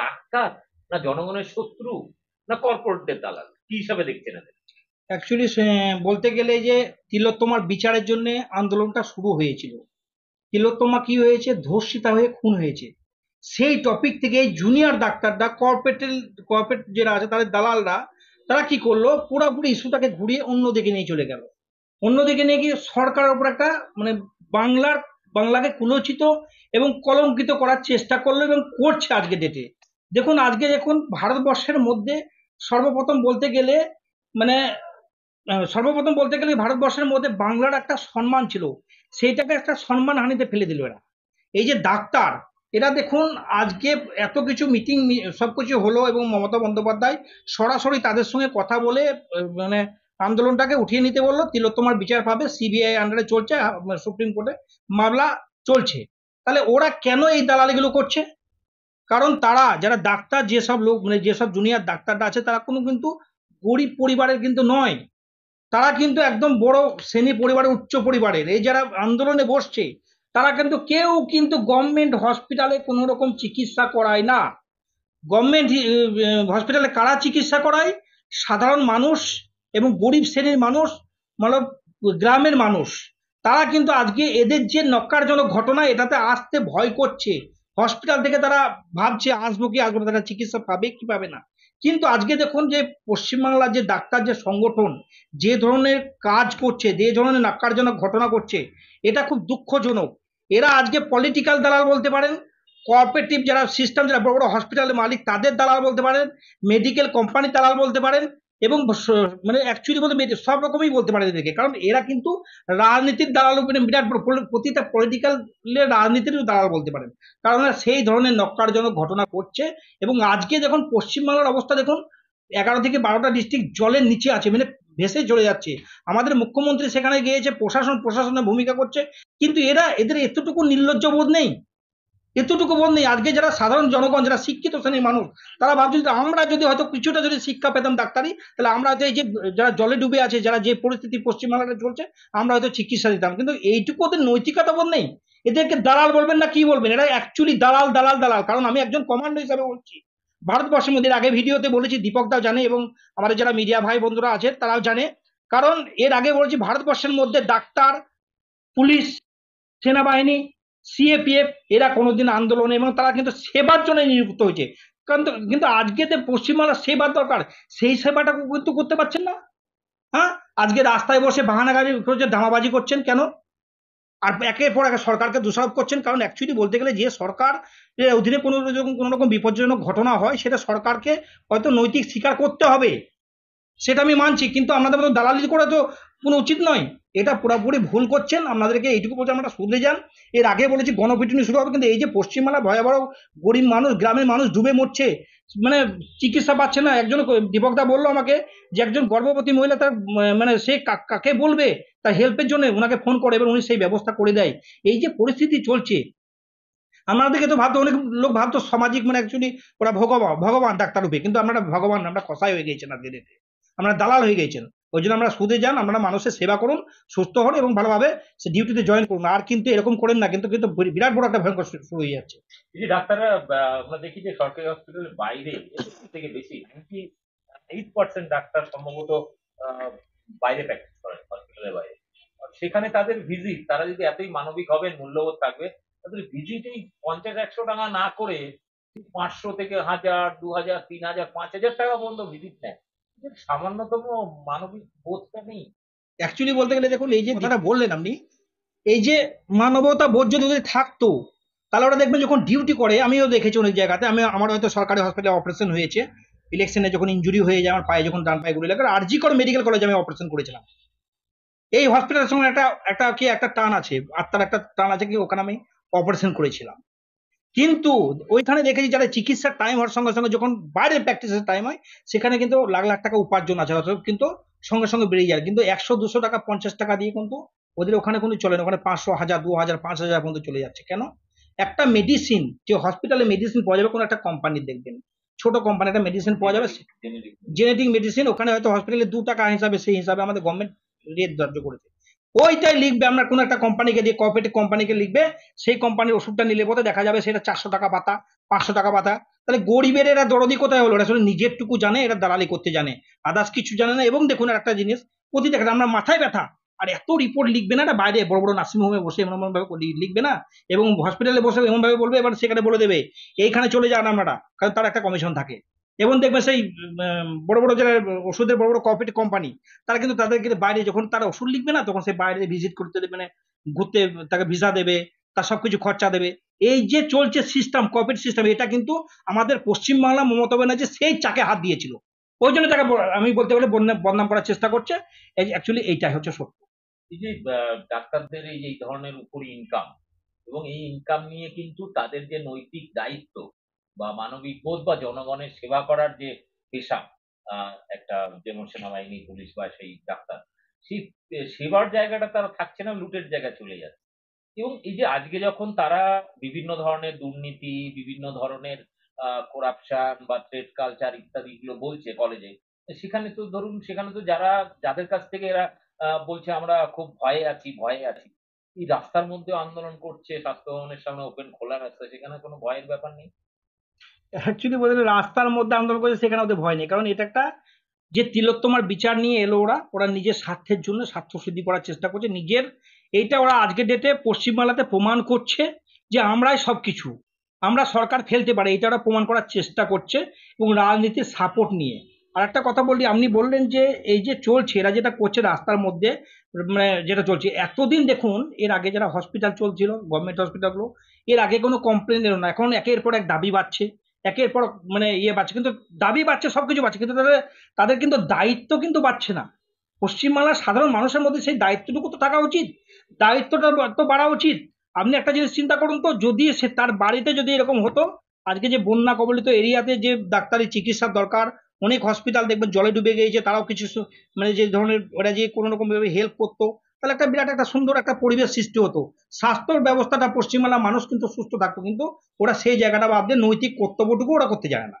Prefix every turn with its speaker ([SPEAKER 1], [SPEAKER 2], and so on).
[SPEAKER 1] doctor না জনগণের শত্রু না কর্পোরেটদের দালাল কি হিসাবে দেখছেন এদের
[SPEAKER 2] অ্যাকচুয়ালি বলতে গেলে যে তিলোত্তমার বিচারের জন্য আন্দোলনটা শুরু হয়েছিল তিলোত্তমা কি হয়েছে ধর্ষিতা হয়ে খুন হয়েছে সেই টপিক থেকে জুনিয়র ডাক্তাররা কর্পোরেটের কর্পোরেট যারা আছে তাদের দালালরা তারা কি করলো পুরোপুরি ইস্যুটাকে ঘুরিয়ে অন্যদিকে নিয়ে চলে গেল অন্যদিকে নিয়ে গিয়ে সরকারের উপর একটা মানে বাংলার বাংলাকে কুলোচিত এবং কলঙ্কিত করার চেষ্টা করলো এবং করছে আজকে ডেটে দেখুন আজকে দেখুন ভারতবর্ষের মধ্যে সর্বপ্রথম বলতে গেলে মানে সর্বপ্রথম বলতে গেলে ভারতবর্ষের মধ্যে বাংলার একটা সম্মান ছিল সেইটাকে একটা সম্মান হানিতে ফেলে দিল এরা এই যে ডাক্তার এরা দেখুন আজকে এত কিছু মিটিং সব কিছু হলো এবং মমতা বন্দ্যোপাধ্যায় সরাসরি তাদের সঙ্গে কথা বলে মানে আন্দোলনটাকে উঠিয়ে নিতে বললো তিলোত্তমার বিচার পাবে সিবিআই আন্ডারে চলছে সুপ্রিম কোর্টে মামলা চলছে তাহলে ওরা কেন এই দালালিগুলো করছে কারণ তারা যারা ডাক্তার যেসব লোক মানে যেসব জুনিয়র ডাক্তাররা আছে তারা কোনো কিন্তু গরিব পরিবারের কিন্তু নয় তারা কিন্তু একদম বড় শ্রেণী পরিবারের উচ্চ পরিবারের এই যারা আন্দোলনে বসছে তারা কিন্তু কেউ কিন্তু গভর্নমেন্ট হসপিটালে কোনো রকম চিকিৎসা করায় না গভর্নমেন্ট হসপিটালে কারা চিকিৎসা করায় সাধারণ মানুষ এবং গরিব শ্রেণীর মানুষ মানব গ্রামের মানুষ তারা কিন্তু আজকে এদের যে নকারজনক ঘটনা এটাতে আসতে ভয় করছে হসপিটাল থেকে তারা ভাবছে আসবো কি আসবো তারা চিকিৎসা পাবে কি পাবে না কিন্তু আজকে দেখুন যে পশ্চিমবাংলার যে ডাক্তার যে সংগঠন যে ধরনের কাজ করছে যে ধরনের নাক্কারজনক ঘটনা করছে এটা খুব দুঃখজনক এরা আজকে পলিটিক্যাল দালাল বলতে পারেন কর্পোরেটিভ যারা সিস্টেম যারা বড় বড় হসপিটালের মালিক তাদের দালাল বলতে পারেন মেডিকেল কোম্পানি দালাল বলতে পারেন এবং মানে অ্যাকচুয়ালি বলতে সব রকমই বলতে পারে এদেরকে কারণ এরা কিন্তু রাজনীতির দালাল বিরাট প্রতিটা পলিটিক্যাল রাজনীতির দালাল বলতে পারেন কারণ সেই ধরনের নক্কারজনক ঘটনা করছে এবং আজকে যখন পশ্চিমবাংলার অবস্থা দেখুন এগারো থেকে বারোটা ডিস্ট্রিক্ট জলের নিচে আছে মানে ভেসে চলে যাচ্ছে আমাদের মুখ্যমন্ত্রী সেখানে গিয়েছে প্রশাসন প্রশাসনের ভূমিকা করছে কিন্তু এরা এদের এতটুকু নির্লজ্জ বোধ নেই এতটুকু বোধ নেই আজকে যারা সাধারণ জনগণ যারা শিক্ষিত শ্রেণীর মানুষ তারা ভাবছে যে আমরা যদি হয়তো কিছুটা যদি শিক্ষা পেতাম ডাক্তারি তাহলে আমরা হয়তো এই যে যারা জলে ডুবে আছে যারা যে পরিস্থিতি পশ্চিমবাংলাতে চলছে আমরা হয়তো চিকিৎসা দিতাম কিন্তু এইটুকু ওদের নৈতিকতা বোধ নেই এদেরকে দালাল বলবেন না কি বলবেন এরা অ্যাকচুয়ালি দালাল দালাল দালাল কারণ আমি একজন কমান্ডো হিসাবে বলছি ভারতবর্ষের মধ্যে আগে ভিডিওতে বলেছি দীপক দাও জানে এবং আমাদের যারা মিডিয়া ভাই বন্ধুরা আছে তারাও জানে কারণ এর আগে বলেছি ভারতবর্ষের মধ্যে ডাক্তার পুলিশ সেনাবাহিনী সিএপিএফ এরা কোনোদিন আন্দোলনে এবং তারা কিন্তু সেবার জন্য নিযুক্ত হয়েছে কিন্তু কিন্তু আজকে যে পশ্চিমবাংলার সেবা দরকার সেই সেবাটা কিন্তু করতে পারছেন না হ্যাঁ আজকে রাস্তায় বসে গাড়ি করছে ধামাবাজি করছেন কেন আর একের পর এক সরকারকে দোষারোপ করছেন কারণ অ্যাকচুয়ালি বলতে গেলে যে সরকার অধীনে কোনো রকম কোনো রকম বিপজ্জনক ঘটনা হয় সেটা সরকারকে হয়তো নৈতিক স্বীকার করতে হবে সেটা আমি মানছি কিন্তু আমাদের মতো দালালি করা তো কোনো উচিত নয় এটা পুরোপুরি ভুল করছেন আপনাদেরকে এইটুকু বলছি আমরা শুধরে যান এর আগে বলেছি গণপিটুনি শুরু হবে কিন্তু এই যে পশ্চিমবাংলা ভয়াবহ গরিব মানুষ গ্রামের মানুষ ডুবে মরছে মানে চিকিৎসা পাচ্ছে না একজন দীপকদা বললো আমাকে যে একজন গর্ভবতী মহিলা তার মানে সে কাকে বলবে তার হেল্পের জন্য ওনাকে ফোন করে এবার উনি সেই ব্যবস্থা করে দেয় এই যে পরিস্থিতি চলছে আমাদেরকে তো ভাবতো অনেক লোক ভাবতো সামাজিক মানে অ্যাকচুয়ালি ওরা ভগবান ভগবান ডাক্তার রূপে কিন্তু আমরা ভগবান আমরা কষাই হয়ে গেছেন আজকে ডেটে আমরা দালাল হয়ে গেছেন ওই জন্য আমরা সুদে যান আপনারা মানুষের সেবা করুন সুস্থ হন এবং ভালোভাবে সে ডিউটিতে জয়েন করুন আর কিন্তু এরকম করেন না কিন্তু কিন্তু বিরাট বড় একটা ভয়ঙ্কর শুরু হয়ে যাচ্ছে
[SPEAKER 1] ডাক্তাররা আমরা দেখি যে সরকারি হসপিটালের বাইরে থেকে বেশি নাইনটি এইট পার্সেন্ট ডাক্তার সম্ভবত বাইরে প্র্যাকটিস করেন হসপিটালের বাইরে সেখানে তাদের ভিজিট তারা যদি এতই মানবিক হবেন মূল্যবোধ থাকবে তাদের ভিজিটেই পঞ্চাশ একশো টাকা না করে পাঁচশো থেকে হাজার দু হাজার তিন হাজার পাঁচ হাজার টাকা পর্যন্ত ভিজিট নেয় সামান্যতম মানবিক বোধটা নেই
[SPEAKER 2] অ্যাকচুয়ালি বলতে গেলে দেখুন এই যে কথাটা বললেন আপনি এই যে মানবতা বোধ যদি থাকতো তাহলে ওরা দেখবেন যখন ডিউটি করে আমিও দেখেছি অনেক জায়গাতে আমি আমার হয়তো সরকারি হসপিটালে অপারেশন হয়েছে ইলেকশনে যখন ইঞ্জুরি হয়ে যায় আমার পায়ে যখন ডান পায়ে গুলি লাগে আর জি মেডিকেল কলেজে আমি অপারেশন করেছিলাম এই হসপিটালের সঙ্গে একটা একটা কি একটা টান আছে আত্মার একটা টান আছে কি ওখানে আমি অপারেশন করেছিলাম কিন্তু ওইখানে দেখেছি যারা চিকিৎসার টাইম হওয়ার সঙ্গে সঙ্গে যখন বাইরে প্র্যাকটিসের টাইম হয় সেখানে কিন্তু লাখ লাখ টাকা উপার্জন আছে কিন্তু সঙ্গে সঙ্গে বেড়ে যায় কিন্তু একশো দুশো টাকা পঞ্চাশ টাকা দিয়ে কিন্তু ওদের ওখানে কোনো চলে না ওখানে পাঁচশো হাজার দু হাজার পাঁচ হাজার পর্যন্ত চলে যাচ্ছে কেন একটা মেডিসিন যে হসপিটালে মেডিসিন পাওয়া যাবে কোনো একটা কোম্পানির দেখবেন ছোট কোম্পানি একটা মেডিসিন পাওয়া যাবে জেনেটিক মেডিসিন ওখানে হয়তো হসপিটালে দু টাকা হিসাবে সেই হিসাবে আমাদের গভর্নমেন্ট রেট ধার্য করেছে ওইটাই লিখবে আপনার কোনো একটা কোম্পানিকে দিয়ে কর্পোরেটিভ কোম্পানিকে লিখবে সেই কোম্পানির ওষুধটা নিলে পথে দেখা যাবে সেটা চারশো টাকা পাতা পাঁচশো টাকা পাতা তাহলে গরিবের এরা দরদি কোথায় হলো আসলে নিজেরটুকু জানে এরা দালালি করতে জানে আদার্স কিছু জানে না এবং দেখুন একটা জিনিস প্রতি দেখা আমরা মাথায় ব্যথা আর এত রিপোর্ট লিখবে না এটা বাইরে বড় বড় নার্সিংহোমে বসে এমন এমনভাবে লিখবে না এবং হসপিটালে বসে এমনভাবে বলবে এবার সেখানে বলে দেবে এইখানে চলে যান আপনারা কারণ তার একটা কমিশন থাকে এবং দেখবেন সেই বড় বড় যারা ওষুধের বড় বড় কপিট কোম্পানি তারা কিন্তু তাদেরকে বাইরে যখন তারা ওষুধ লিখবে না তখন সে বাইরে ভিজিট করতে দেবে মানে ঘুরতে তাকে ভিসা দেবে তার সব কিছু খরচা দেবে এই যে চলছে সিস্টেম কপিট সিস্টেম এটা কিন্তু আমাদের পশ্চিমবাংলা মমতা ব্যানার্জি সেই চাকে হাত দিয়েছিল ওই জন্য তাকে আমি বলতে গেলে বদনাম করার চেষ্টা করছে অ্যাকচুয়ালি এইটাই হচ্ছে সত্য
[SPEAKER 1] এই যে ডাক্তারদের এই ধরনের উপর ইনকাম এবং এই ইনকাম নিয়ে কিন্তু তাদের যে নৈতিক দায়িত্ব বা মানবিক বোধ বা জনগণের সেবা করার যে পেশা একটা যেমন সেনাবাহিনী পুলিশ বা সেই ডাক্তার সেই সেবার জায়গাটা তারা থাকছে না লুটের জায়গা চলে যাচ্ছে এবং এই যে আজকে যখন তারা বিভিন্ন ধরনের দুর্নীতি বিভিন্ন ধরনের করাপশন বা ট্রেড কালচার ইত্যাদি গুলো বলছে কলেজে সেখানে তো ধরুন সেখানে তো যারা যাদের কাছ থেকে এরা বলছে আমরা খুব ভয়ে আছি ভয়ে আছি এই রাস্তার মধ্যে আন্দোলন করছে স্বাস্থ্য ভবনের সামনে ওপেন খোলা রাস্তা সেখানে কোনো ভয়ের ব্যাপার নেই
[SPEAKER 2] অ্যাকচুয়ালি বলতে গেলে রাস্তার মধ্যে আন্দোলন করেছে সেখানে ওদের ভয় নেই কারণ এটা একটা যে তিলোত্তমার বিচার নিয়ে এলো ওরা ওরা নিজের স্বার্থের জন্য স্বার্থ সিদ্ধি করার চেষ্টা করছে নিজের এইটা ওরা আজকের ডেটে পশ্চিমবাংলাতে প্রমাণ করছে যে আমরাই সব কিছু আমরা সরকার ফেলতে পারি এটা ওরা প্রমাণ করার চেষ্টা করছে এবং রাজনীতির সাপোর্ট নিয়ে আর একটা কথা বলি আপনি বললেন যে এই যে চলছে এরা যেটা করছে রাস্তার মধ্যে মানে যেটা চলছে এতদিন দেখুন এর আগে যারা হসপিটাল চলছিল গভর্নমেন্ট হসপিটালগুলো এর আগে কোনো কমপ্লেন এলো না এখন একের পর এক দাবি বাড়ছে একের পর মানে ইয়ে বাড়ছে কিন্তু দাবি সব সবকিছু বাড়ছে কিন্তু তাদের তাদের কিন্তু দায়িত্ব কিন্তু বাড়ছে না পশ্চিমবাংলার সাধারণ মানুষের মধ্যে সেই দায়িত্বটুকু তো থাকা উচিত দায়িত্বটা তো বাড়া উচিত আপনি একটা জিনিস চিন্তা করুন তো যদি সে তার বাড়িতে যদি এরকম হতো আজকে যে বন্যা কবলিত এরিয়াতে যে ডাক্তারি চিকিৎসার দরকার অনেক হসপিটাল দেখবেন জলে ডুবে গিয়েছে তারাও কিছু মানে যে ধরনের ওরা যে কোনো রকমভাবে হেল্প করতো তাহলে একটা বিরাট একটা সুন্দর একটা পরিবেশ সৃষ্টি হতো স্বাস্থ্য ব্যবস্থাটা পশ্চিমবাংলার মানুষ কিন্তু সুস্থ থাকতো কিন্তু ওরা সেই জায়গাটা বাদ দিয়ে নৈতিক কর্তব্যটুকু ওরা
[SPEAKER 1] করতে জানে না